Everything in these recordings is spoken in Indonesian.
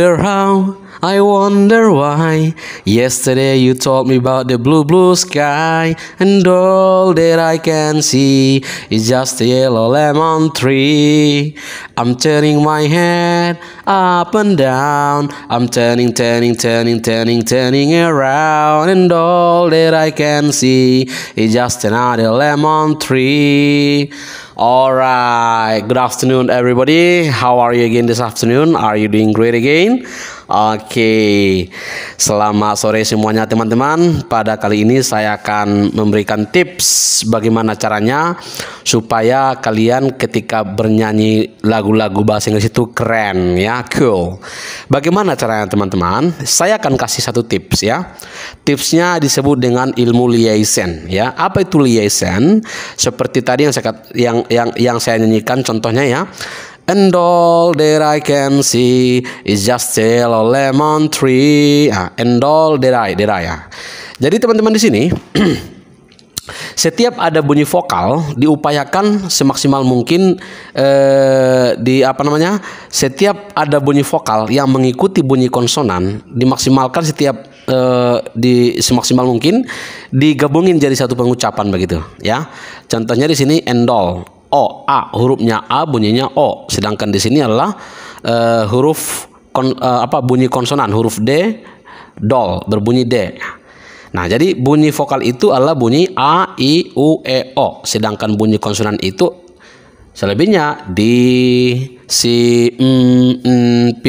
Around. I wonder why. Yesterday you told me about the blue, blue sky, and all that I can see is just a yellow lemon tree. I'm turning my head up and down. I'm turning, turning, turning, turning, turning around, and all that I can see is just another lemon tree. Alright, good afternoon, everybody. How are you again this afternoon? Are you doing great again? Oke, selamat sore semuanya teman-teman. Pada kali ini saya akan memberikan tips bagaimana caranya supaya kalian ketika bernyanyi lagu-lagu bahasa Inggris itu keren ya, cool. Bagaimana caranya teman-teman? Saya akan kasih satu tips ya. Tipsnya disebut dengan ilmu liaison ya. Apa itu liaison? Seperti tadi yang saya yang yang yang saya nyanyikan contohnya ya. And all that I can see is just a lemon tree. Ah, and all that I, that I. ya. Jadi teman-teman di sini setiap ada bunyi vokal diupayakan semaksimal mungkin eh, di apa namanya setiap ada bunyi vokal yang mengikuti bunyi konsonan dimaksimalkan setiap eh, di semaksimal mungkin digabungin jadi satu pengucapan begitu ya contohnya di sini endol o a hurufnya a bunyinya o sedangkan di sini adalah uh, huruf kon, uh, apa bunyi konsonan huruf d dol berbunyi d Nah, jadi bunyi vokal itu adalah bunyi a, i, u, e, o. Sedangkan bunyi konsonan itu selebihnya di, si, m, n, p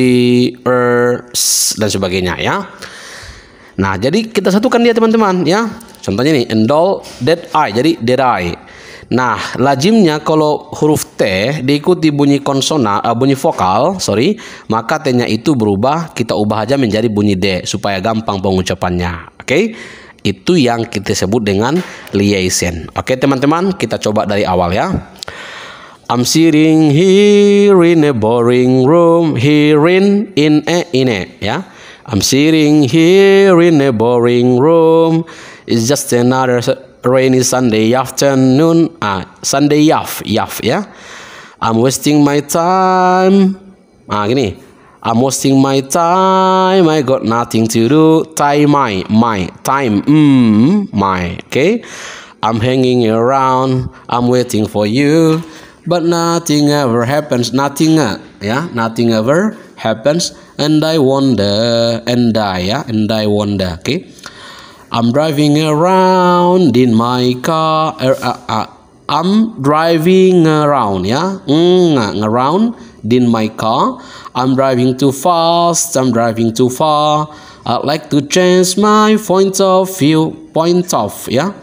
r s, dan sebagainya ya. Nah, jadi kita satukan dia teman-teman ya. Contohnya nih, endol, dead eye. Jadi dead eye. Nah, lazimnya kalau huruf T diikuti bunyi konsona uh, bunyi vokal, sorry, maka T-nya itu berubah, kita ubah aja menjadi bunyi D supaya gampang pengucapannya. Oke? Okay? Itu yang kita sebut dengan liaison. Oke, okay, teman-teman, kita coba dari awal ya. I'm sitting here in a boring room, here in in a in a ya. I'm sitting here in a boring room. It's just another rainy Sunday afternoon. Ah, Sunday yaf, yaf ya. I'm wasting my time. Ah, gini. I'm wasting my time. I got nothing to do. Time my, my time. Mm, my. Okay. I'm hanging around. I'm waiting for you. But nothing ever happens. Nothing. ah uh, yeah. Nothing ever happens. And I wonder. And I. Yeah. And I wonder. Okay. I'm driving around in my car. Er, uh, uh, I'm driving around ya. Mm, around in my car. I'm driving too fast. I'm driving too far. I'd like to change my point of view. Point of ya.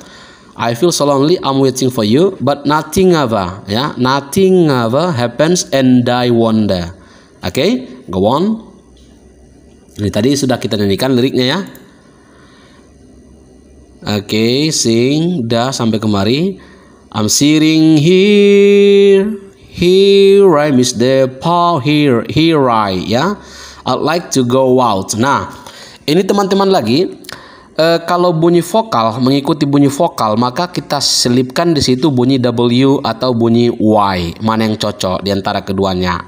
I feel so lonely. I'm waiting for you, but nothing ever ya. Nothing ever happens, and I wonder. Oke, okay, go on. Ini tadi sudah kita nyanyikan liriknya ya. Oke, okay, sing dah sampai kemari. I'm sitting here. Here I miss the power here. Here I ya. I'd like to go out. Nah, ini teman-teman lagi e, kalau bunyi vokal mengikuti bunyi vokal maka kita selipkan di situ bunyi W atau bunyi Y. Mana yang cocok di antara keduanya?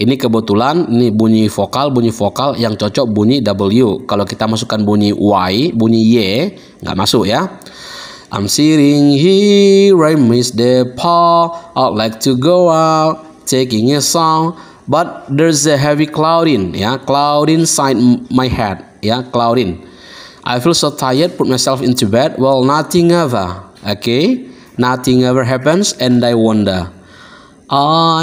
Ini kebetulan ini bunyi vokal, bunyi vokal yang cocok bunyi W. Kalau kita masukkan bunyi Y, bunyi Y nggak masuk ya. I'm sitting here, I miss the paw. I'd like to go out, taking a song. But there's a heavy clouding, ya, yeah? cloud inside my head, ya, yeah? clouding. I feel so tired, put myself into bed. Well, nothing ever, okay? Nothing ever happens, and I wonder.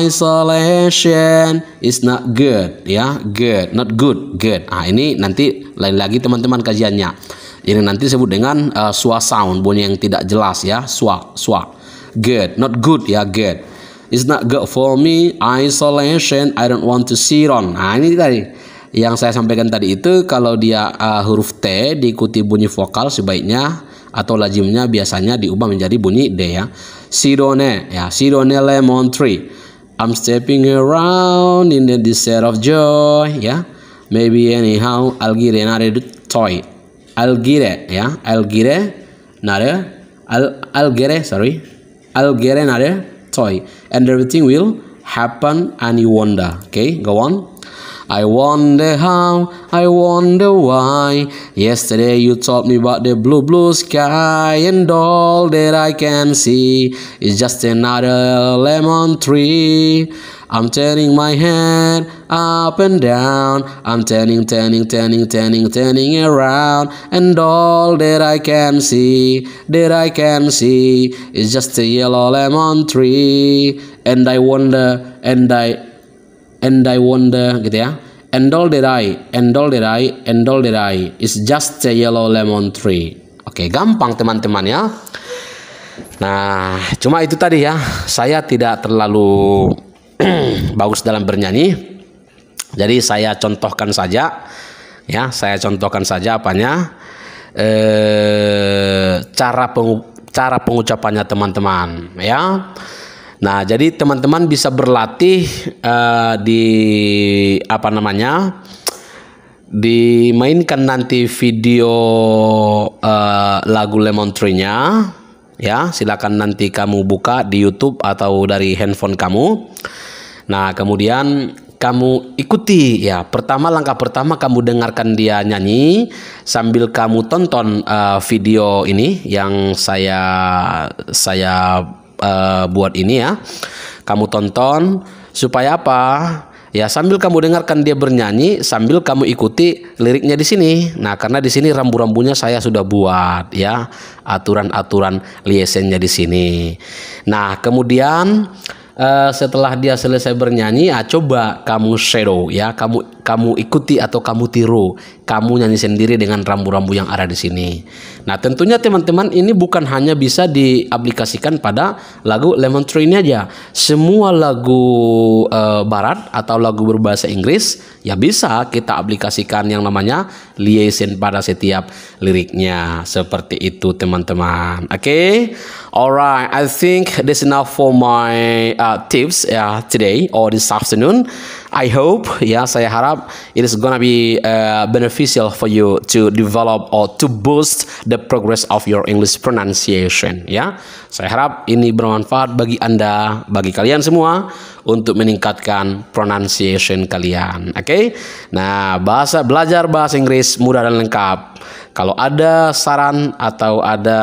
Isolation is not good, ya, good, not good, good. Ah ini nanti lain lagi teman-teman kajiannya. Ini nanti sebut dengan uh, swa sound, bunyi yang tidak jelas ya, swa, swa. Good, not good ya, good. Is not good for me. Isolation, I don't want to see on. Nah ini tadi yang saya sampaikan tadi itu kalau dia uh, huruf T diikuti bunyi vokal sebaiknya atau lazimnya biasanya diubah menjadi bunyi D ya. Sirone ya Sirone Lemon Tree I'm stepping around in the desert of joy ya maybe anyhow get another toy it, ya I'll I'll Al it, sorry get another toy and everything will happen you wonder okay go on I wonder how, I wonder why. Yesterday you taught me about the blue, blue sky, and all that I can see is just another lemon tree. I'm turning my head up and down. I'm turning, turning, turning, turning, turning around. And all that I can see, that I can see, is just a yellow lemon tree. And I wonder, and I and I wonder gitu ya and all that I and all that I and all that I is just a yellow lemon tree oke okay, gampang teman-teman ya nah cuma itu tadi ya saya tidak terlalu bagus dalam bernyanyi jadi saya contohkan saja ya saya contohkan saja apanya eh, cara pengu cara pengucapannya teman-teman ya Nah, jadi teman-teman bisa berlatih uh, di apa namanya? dimainkan nanti video uh, lagu Lemon Tree-nya ya, silakan nanti kamu buka di YouTube atau dari handphone kamu. Nah, kemudian kamu ikuti ya. Pertama langkah pertama kamu dengarkan dia nyanyi sambil kamu tonton uh, video ini yang saya saya Eh, buat ini ya. Kamu tonton supaya apa? Ya sambil kamu dengarkan dia bernyanyi, sambil kamu ikuti liriknya di sini. Nah karena di sini rambu-rambunya saya sudah buat ya aturan-aturan liesennya di sini. Nah kemudian Eh, setelah dia selesai bernyanyi ah, coba kamu shadow ya kamu kamu ikuti atau kamu tiru kamu nyanyi sendiri dengan rambu-rambu yang ada di sini nah tentunya teman-teman ini bukan hanya bisa diaplikasikan pada lagu Lemon Tree ini aja semua lagu uh, barat atau lagu berbahasa Inggris ya bisa kita aplikasikan yang namanya liaison pada setiap liriknya seperti itu teman-teman oke okay? Alright, I think that's enough for my uh, tips uh, today or this afternoon. I hope, ya yeah, saya harap it is gonna be uh, beneficial for you to develop or to boost the progress of your English pronunciation. Ya, yeah? saya harap ini bermanfaat bagi anda, bagi kalian semua untuk meningkatkan pronunciation kalian. Oke, okay? nah bahasa belajar bahasa Inggris mudah dan lengkap. Kalau ada saran atau ada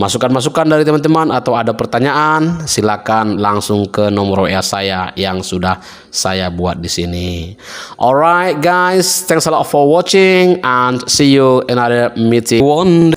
masukan-masukan dari teman-teman atau ada pertanyaan, silakan langsung ke nomor WA saya yang sudah saya buat di sini. Alright guys, thanks a lot for watching and see you in another meeting.